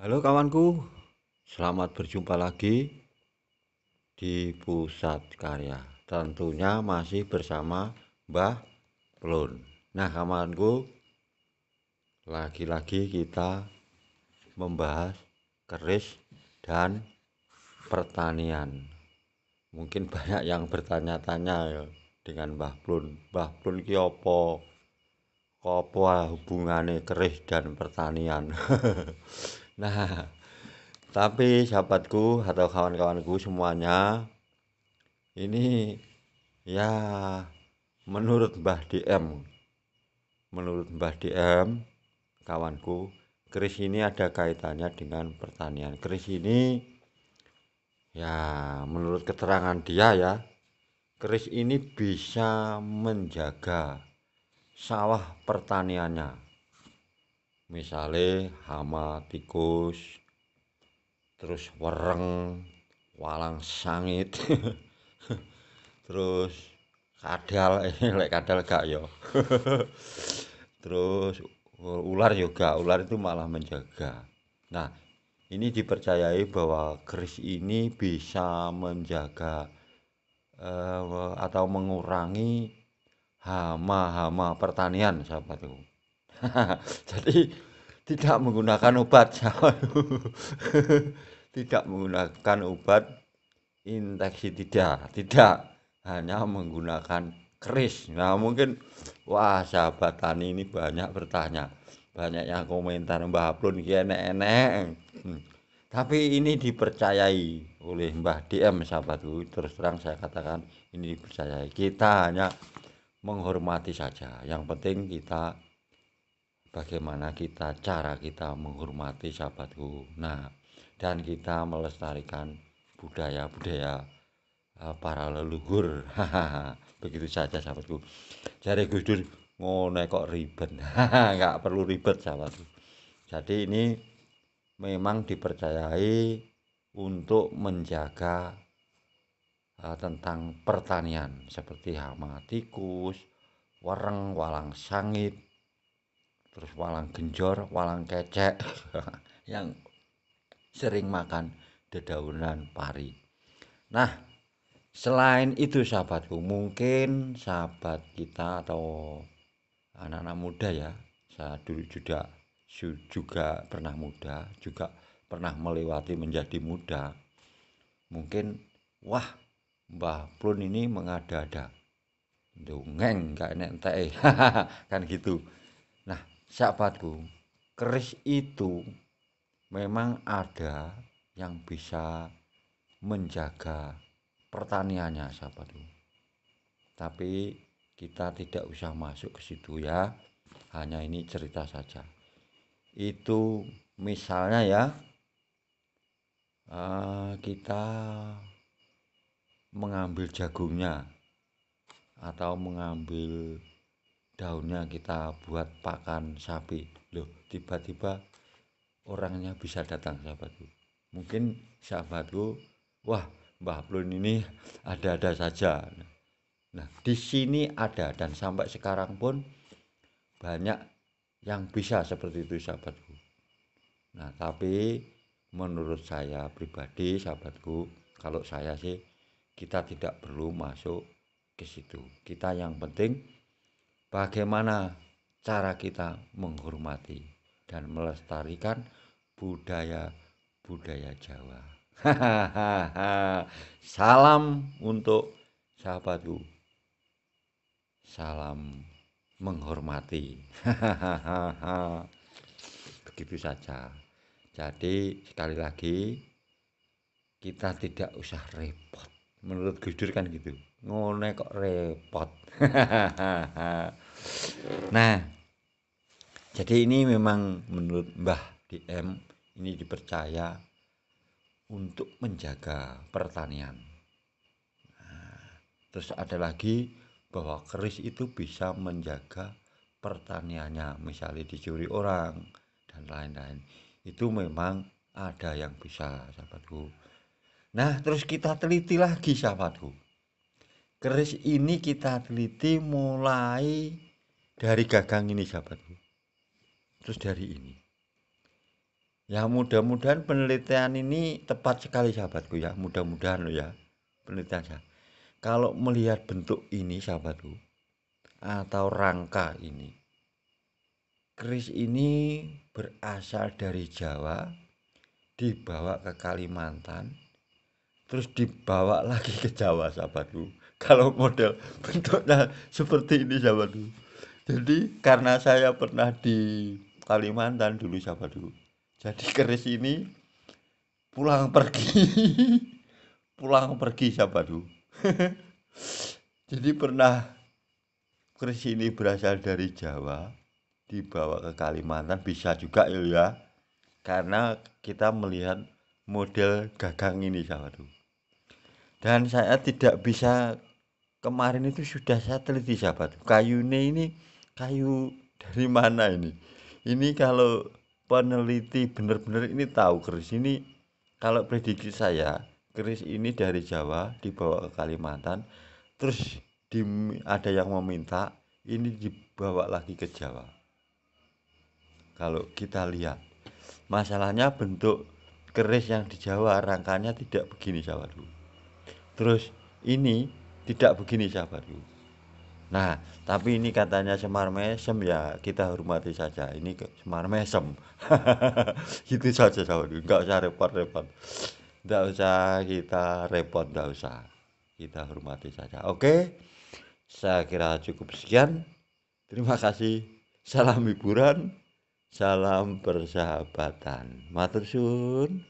Halo kawanku, selamat berjumpa lagi di Pusat Karya. Tentunya masih bersama Mbah Plun. Nah kawanku, lagi-lagi kita membahas keris dan pertanian. Mungkin banyak yang bertanya-tanya ya dengan Mbah Plun. Mbah Plun ki kopo Apa hubungannya keris dan pertanian? Nah, tapi sahabatku atau kawan-kawanku semuanya ini ya menurut Mbah DM menurut Mbah DM kawanku keris ini ada kaitannya dengan pertanian keris ini ya menurut keterangan dia ya keris ini bisa menjaga sawah pertaniannya misalnya hama tikus terus wereng walang sangit terus kadal eh lek kadal gak yo ya. terus ular juga ya ular itu malah menjaga nah ini dipercayai bahwa keris ini bisa menjaga eh, atau mengurangi hama-hama pertanian sahabatku jadi tidak menggunakan obat tidak menggunakan obat infeksi tidak tidak hanya menggunakan keris nah mungkin wah sahabat tani ini banyak bertanya banyak yang komentar Mbah Aplun ini enek-enek hmm. tapi ini dipercayai oleh Mbah DM sahabatku terus terang saya katakan ini dipercayai kita hanya menghormati saja yang penting kita bagaimana kita cara kita menghormati sahabatku. Nah, dan kita melestarikan budaya-budaya eh, para leluhur. Begitu saja sahabatku. Jari Gus Dur ngono kok ribet. Enggak perlu ribet sahabatku. Jadi ini memang dipercayai untuk menjaga eh, tentang pertanian seperti hama tikus, wereng, walang sangit, terus walang genjor walang kecek yang sering makan dedaunan pari nah selain itu sahabatku mungkin sahabat kita atau anak-anak muda ya saya dulu juga juga pernah muda juga pernah melewati menjadi muda mungkin wah Mbah Plun ini mengada-ada dongeng gak enak eh, kan gitu sahabatku keris itu memang ada yang bisa menjaga pertaniannya sahabatku tapi kita tidak usah masuk ke situ ya hanya ini cerita saja itu misalnya ya eh, kita mengambil jagungnya atau mengambil daunnya kita buat pakan sapi loh tiba-tiba orangnya bisa datang sahabatku mungkin sahabatku wah Mbah Plun ini ada-ada saja nah di sini ada dan sampai sekarang pun banyak yang bisa seperti itu sahabatku nah tapi menurut saya pribadi sahabatku kalau saya sih kita tidak perlu masuk ke situ kita yang penting bagaimana cara kita menghormati dan melestarikan budaya-budaya Jawa. Salam untuk sahabatku. Salam menghormati. Begitu saja. Jadi sekali lagi kita tidak usah repot menurut dur kan gitu ngone kok repot nah jadi ini memang menurut Mbah DM ini dipercaya untuk menjaga pertanian nah, terus ada lagi bahwa keris itu bisa menjaga pertaniannya misalnya dicuri orang dan lain-lain itu memang ada yang bisa sahabatku Nah, terus kita teliti lagi sahabatku. Keris ini kita teliti mulai dari gagang ini sahabatku. Terus dari ini. Ya mudah-mudahan penelitian ini tepat sekali sahabatku ya. Mudah-mudahan lo ya penelitian saya. Kalau melihat bentuk ini sahabatku atau rangka ini. Keris ini berasal dari Jawa dibawa ke Kalimantan terus dibawa lagi ke Jawa sahabatku kalau model bentuknya seperti ini sahabatku jadi karena saya pernah di Kalimantan dulu sahabatku jadi keris ini pulang pergi pulang pergi sahabatku jadi pernah keris ini berasal dari Jawa dibawa ke Kalimantan bisa juga ya karena kita melihat model gagang ini sahabatku dan saya tidak bisa kemarin itu sudah saya teliti sahabat kayu ini kayu dari mana ini ini kalau peneliti benar-benar ini tahu keris ini kalau prediksi saya keris ini dari Jawa dibawa ke Kalimantan terus di, ada yang meminta ini dibawa lagi ke Jawa kalau kita lihat masalahnya bentuk keris yang di Jawa rangkanya tidak begini dulu terus ini tidak begini sahabatku nah tapi ini katanya Semar Mesem ya kita hormati saja ini Semar Mesem itu saja sahabatku Enggak usah repot-repot -repot. usah kita repot enggak usah kita hormati saja oke saya kira cukup sekian terima kasih salam hiburan salam persahabatan matur suwun